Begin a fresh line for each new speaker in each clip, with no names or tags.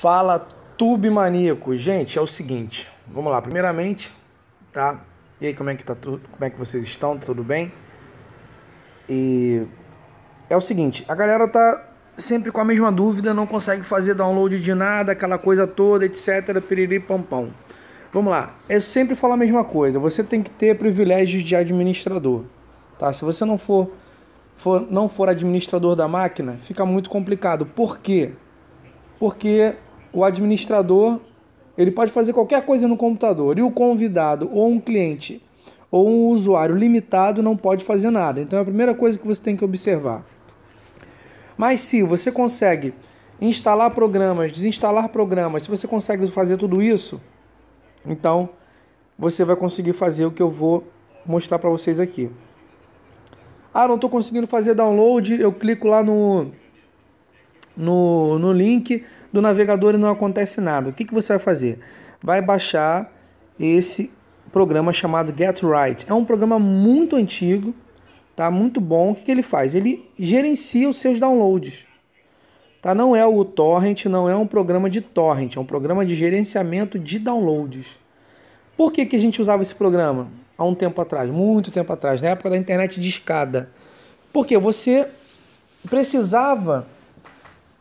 Fala Tube Maníaco. Gente, é o seguinte, vamos lá. Primeiramente, tá? E aí, como é que tá tudo? Como é que vocês estão? Tá tudo bem? E é o seguinte, a galera tá sempre com a mesma dúvida, não consegue fazer download de nada, aquela coisa toda, etc, piriri pampão. Vamos lá. Eu é sempre falo a mesma coisa. Você tem que ter privilégios de administrador, tá? Se você não for, for não for administrador da máquina, fica muito complicado. Por quê? Porque o administrador ele pode fazer qualquer coisa no computador e o convidado ou um cliente ou um usuário limitado não pode fazer nada. Então é a primeira coisa que você tem que observar. Mas se você consegue instalar programas, desinstalar programas, se você consegue fazer tudo isso, então você vai conseguir fazer o que eu vou mostrar para vocês aqui. Ah, não estou conseguindo fazer download, eu clico lá no no, no link do navegador e não acontece nada. O que, que você vai fazer? Vai baixar esse programa chamado Get Right. É um programa muito antigo, tá? Muito bom. O que, que ele faz? Ele gerencia os seus downloads. Tá? Não é o torrent, não é um programa de torrent, é um programa de gerenciamento de downloads. Por que, que a gente usava esse programa? Há um tempo atrás, muito tempo atrás, na época da internet de escada. Porque você precisava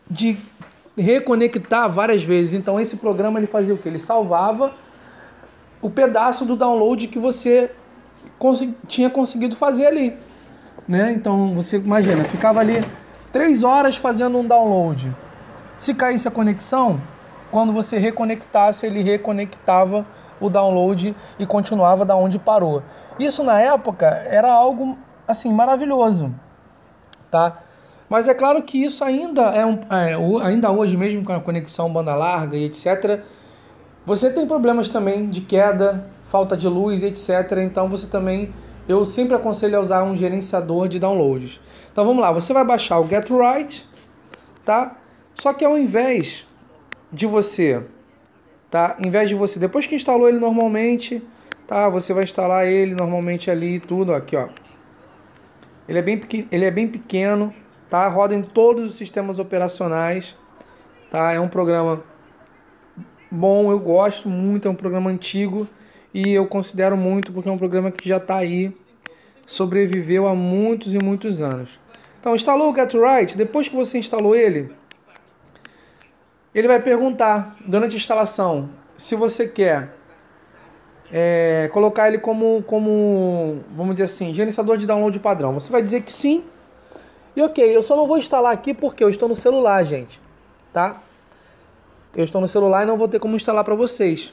de reconectar várias vezes. Então esse programa ele fazia o que? Ele salvava o pedaço do download que você consegui, tinha conseguido fazer ali. Né? Então você imagina, ficava ali três horas fazendo um download. Se caísse a conexão, quando você reconectasse, ele reconectava o download e continuava da onde parou. Isso na época era algo assim maravilhoso, tá? Mas é claro que isso ainda é, um, é, ainda hoje mesmo com a conexão banda larga e etc. Você tem problemas também de queda, falta de luz, etc. Então você também eu sempre aconselho a usar um gerenciador de downloads. Então vamos lá, você vai baixar o GetRight, tá? Só que ao invés de você, tá? Em vez de você, depois que instalou ele normalmente, tá? Você vai instalar ele normalmente ali e tudo, aqui, ó. Ele é bem, ele é bem pequeno, tá? Roda em todos os sistemas operacionais, tá? É um programa bom, eu gosto muito, é um programa antigo e eu considero muito porque é um programa que já está aí, sobreviveu há muitos e muitos anos. Então, instalou o GetRight depois que você instalou ele, ele vai perguntar durante a instalação se você quer é, colocar ele como, como, vamos dizer assim, gerenciador de download padrão. Você vai dizer que sim, e ok, eu só não vou instalar aqui porque eu estou no celular, gente, tá? Eu estou no celular e não vou ter como instalar para vocês.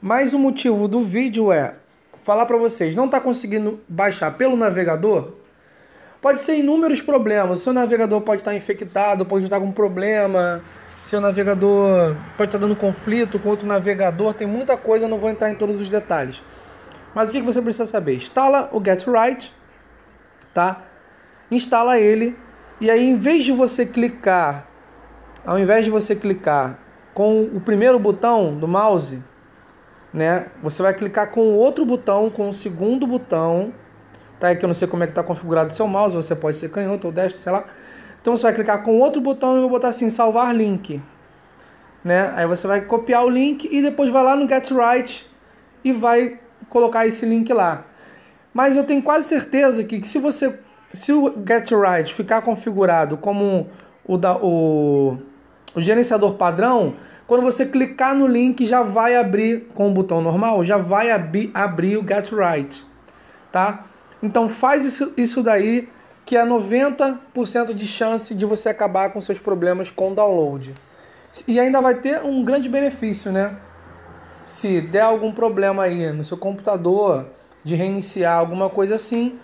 Mas o motivo do vídeo é falar para vocês, não está conseguindo baixar pelo navegador? Pode ser inúmeros problemas. seu navegador pode estar tá infectado, pode estar com problema. Seu navegador pode estar tá dando conflito com outro navegador. Tem muita coisa, eu não vou entrar em todos os detalhes. Mas o que você precisa saber? Instala o GetRight, tá? instala ele e aí em vez de você clicar, ao invés de você clicar com o primeiro botão do mouse, né, você vai clicar com o outro botão, com o segundo botão, tá? aqui que eu não sei como é que está configurado o seu mouse, você pode ser canhoto ou destro, sei lá. Então você vai clicar com outro botão e vou botar assim, salvar link. Né? Aí você vai copiar o link e depois vai lá no Get Right e vai colocar esse link lá. Mas eu tenho quase certeza que, que se você se o Get Right ficar configurado como o, da, o, o gerenciador padrão, quando você clicar no link já vai abrir com o botão normal, já vai abrir, abrir o Get Right, tá? Então faz isso, isso daí que é 90% de chance de você acabar com seus problemas com download. E ainda vai ter um grande benefício, né? Se der algum problema aí no seu computador de reiniciar alguma coisa assim,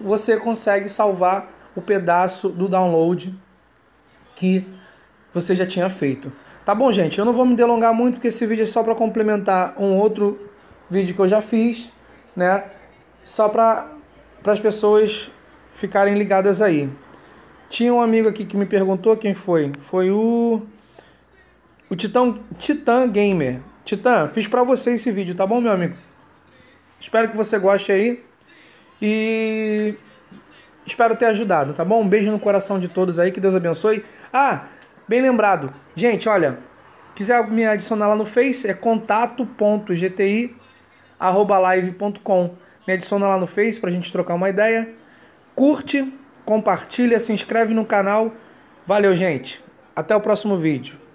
você consegue salvar o pedaço do download que você já tinha feito. Tá bom, gente? Eu não vou me delongar muito porque esse vídeo é só para complementar um outro vídeo que eu já fiz, né? Só para as pessoas ficarem ligadas aí. Tinha um amigo aqui que me perguntou quem foi. Foi o o Titã Titan Gamer. Titan, fiz para você esse vídeo, tá bom, meu amigo? Espero que você goste aí. E espero ter ajudado, tá bom? Um beijo no coração de todos aí, que Deus abençoe. Ah, bem lembrado. Gente, olha, quiser me adicionar lá no Face, é contato.gti@live.com. Me adiciona lá no Face pra gente trocar uma ideia. Curte, compartilha, se inscreve no canal. Valeu, gente. Até o próximo vídeo.